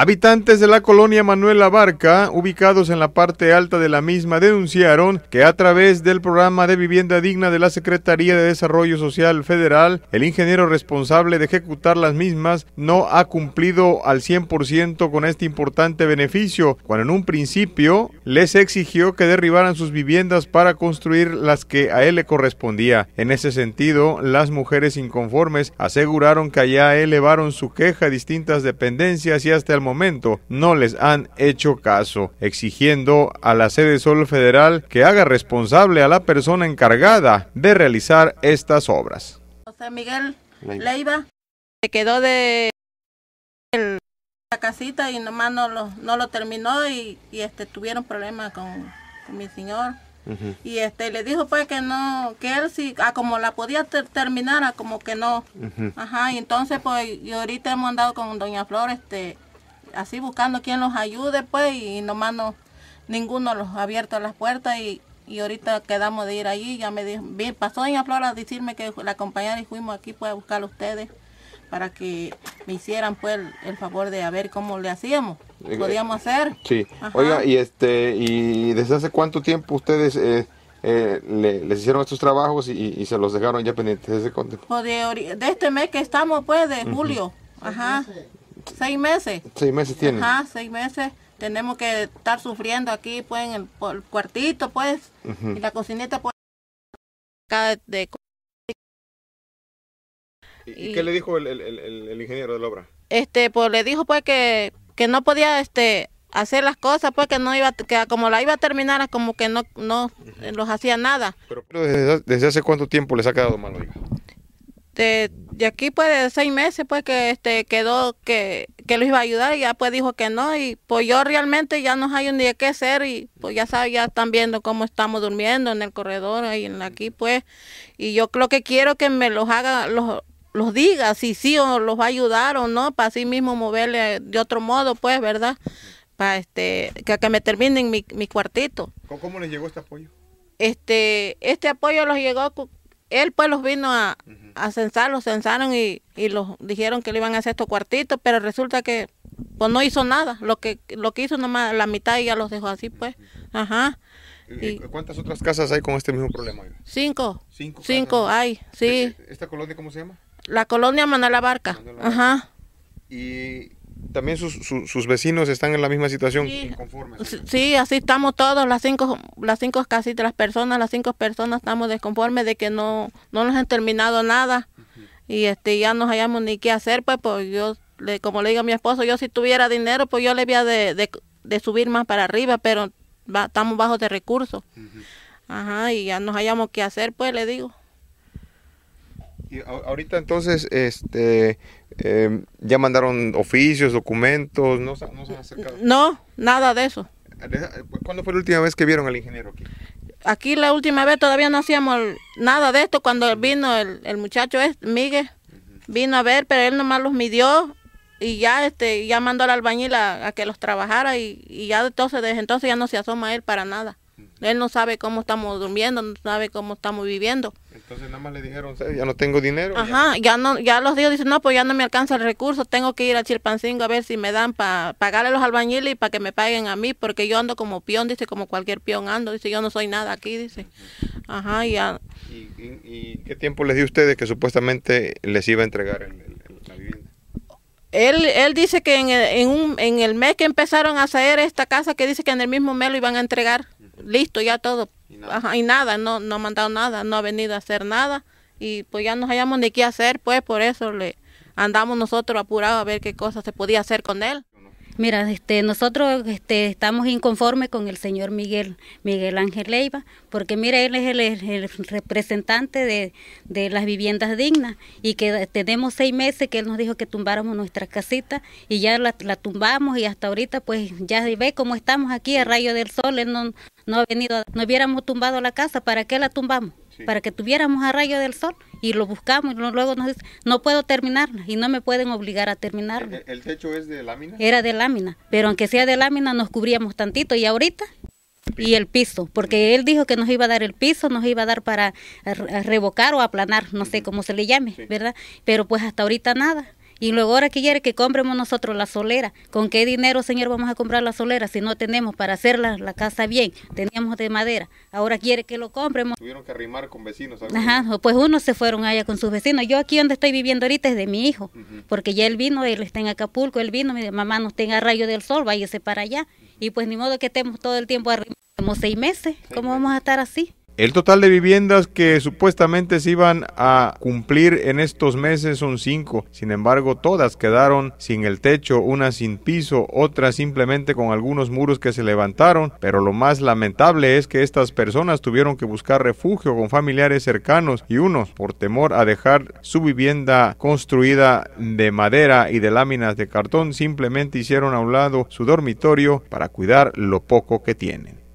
Habitantes de la colonia Manuel Barca ubicados en la parte alta de la misma, denunciaron que a través del programa de vivienda digna de la Secretaría de Desarrollo Social Federal, el ingeniero responsable de ejecutar las mismas no ha cumplido al 100% con este importante beneficio, cuando en un principio les exigió que derribaran sus viviendas para construir las que a él le correspondía. En ese sentido, las mujeres inconformes aseguraron que allá elevaron su queja a distintas dependencias y hasta el momento no les han hecho caso, exigiendo a la sede solo Federal que haga responsable a la persona encargada de realizar estas obras. José Miguel Leiva se quedó de la casita y nomás no lo, no lo terminó y, este tuvieron problemas con, mi señor. Y este le dijo pues que no, que él sí, a ah, como la podía terminar, ah, como que no. Ajá, y entonces pues y ahorita hemos andado con doña Flor, este, así buscando quien los ayude, pues, y nomás no, ninguno los ha abierto las puertas y, ahorita quedamos de ir allí, ya me dijo, bien, pasó doña Flora a decirme que la acompañara y fuimos aquí pues a buscar a ustedes para que me hicieran pues el, favor de a ver cómo le hacíamos, eh, podíamos eh, hacer. Sí, oiga, y este, y desde hace cuánto tiempo ustedes eh, les hicieron estos trabajos y, se los dejaron ya pendientes pues, de, este mes que estamos pues, de julio. Ajá seis meses. Seis meses tiene. Ajá, seis meses. Tenemos que estar sufriendo aquí, pues, en el, cuartito, pues, y la cocineta, pues, acá de... ¿Y, qué le dijo el, el, el, ingeniero de la obra? Este, pues, le dijo, pues, que, que no podía, este, hacer las cosas pues que no iba que como la iba a terminar como que no no los hacía nada pero, pero desde, desde, hace cuánto tiempo les ha quedado mal este, de, aquí pues de seis meses pues que este quedó que, que iba a ayudar y ya pues dijo que no y pues yo realmente ya no hay un día qué hacer y pues ya saben ya están viendo cómo estamos durmiendo en el corredor y en aquí pues y yo creo que quiero que me los haga los los diga si sí o los va a ayudar o no para sí mismo moverle de otro modo pues verdad para este que, me terminen mi, mi cuartito ¿Cómo les llegó este apoyo? Este, este apoyo los llegó él pues los vino a, censar, los censaron y, los dijeron que le iban a hacer estos cuartitos, pero resulta que pues no hizo nada, lo que, lo que hizo nomás la mitad y ya los dejó así pues, ajá. Y, ¿Cuántas otras casas hay con este mismo problema? Cinco. Cinco. Cinco hay, sí. ¿E, e, ¿Esta colonia cómo se llama? La colonia Manalabarca. Ajá. Y también sus, sus, vecinos están en la misma situación. Sí, sí, así estamos todos, las cinco, las cinco casi las personas, las cinco personas estamos desconformes de que no, no nos han terminado nada y este ya no hayamos ni qué hacer, pues, pues yo, como le digo a mi esposo, yo si tuviera dinero, pues yo le había de, de, subir más para arriba, pero estamos bajos de recursos. Ajá, y ya no hayamos qué hacer, pues le digo. Y ahorita entonces, este, em, ya mandaron oficios, documentos, no, no se han acercado. No, nada de eso. Eh, ¿Cuándo fue la última vez que vieron al ingeniero aquí? Aquí la última vez todavía no hacíamos nada de esto cuando vino el, muchacho este, Miguel, vino a ver, pero él nomás los midió y ya este ya mandó al albañil a, que los trabajara y, y ya entonces desde entonces ya no se asoma él para nada. Él no sabe cómo estamos durmiendo, no sabe cómo estamos viviendo. Entonces nada más le dijeron, eh, ya no tengo dinero. Ajá, ya, no, ya los dios dicen, no, pues ya no me alcanza el recurso, tengo que ir a Chilpancingo a ver si me dan para pagarle a los albañiles y para que me paguen a mí, porque yo ando como peón, dice, como cualquier peón ando, dice, yo no soy nada aquí, dice. Ajá, ¿Y, qué tiempo les dio ustedes que supuestamente les iba a entregar la vivienda? Él, él, dice que en el, en el mes que empezaron a hacer esta casa, que dice que en el mismo mes lo iban a entregar listo ya todo. hay nada, no, no ha mandado nada, no ha venido a hacer nada. Y pues ya no hayamos ni qué hacer, pues por eso le andamos nosotros apurados a ver qué cosas se podía hacer con él. Mira, este, nosotros este, estamos inconformes con el señor Miguel, Miguel Ángel Leiva, porque mira, él es el, representante de, las viviendas dignas y que este, tenemos seis meses que él nos dijo que tumbáramos nuestras casita y ya la, la, tumbamos y hasta ahorita pues ya ve cómo estamos aquí a rayo del sol, él no, no ha venido, no hubiéramos tumbado la casa, ¿para qué la tumbamos? para que tuviéramos a rayo del sol y lo buscamos y luego nos dice no puedo terminar y no me pueden obligar a terminarlo. ¿El, techo es de lámina? Era de lámina, pero aunque sea de lámina nos cubríamos tantito y ahorita y el piso, porque él dijo que nos iba a dar el piso, nos iba a dar para revocar o aplanar, no sé cómo se le llame, ¿verdad? Pero pues hasta ahorita nada. Y luego ahora que quiere que compremos nosotros la solera. ¿Con qué dinero, señor, vamos a comprar la solera si no tenemos para hacer la, casa bien? Teníamos de madera. Ahora quiere que lo compremos. Tuvieron que arrimar con vecinos. Ajá, pues unos se fueron allá con sus vecinos. Yo aquí donde estoy viviendo ahorita es de mi hijo, porque ya él vino, él está en Acapulco, él vino, mi mamá nos tenga rayo del sol, váyase para allá. Y pues ni modo que estemos todo el tiempo arrimando, como seis meses, ¿cómo vamos a estar así? El total de viviendas que supuestamente se iban a cumplir en estos meses son cinco, sin embargo todas quedaron sin el techo, unas sin piso, otras simplemente con algunos muros que se levantaron, pero lo más lamentable es que estas personas tuvieron que buscar refugio con familiares cercanos y unos por temor a dejar su vivienda construida de madera y de láminas de cartón simplemente hicieron a un lado su dormitorio para cuidar lo poco que tienen.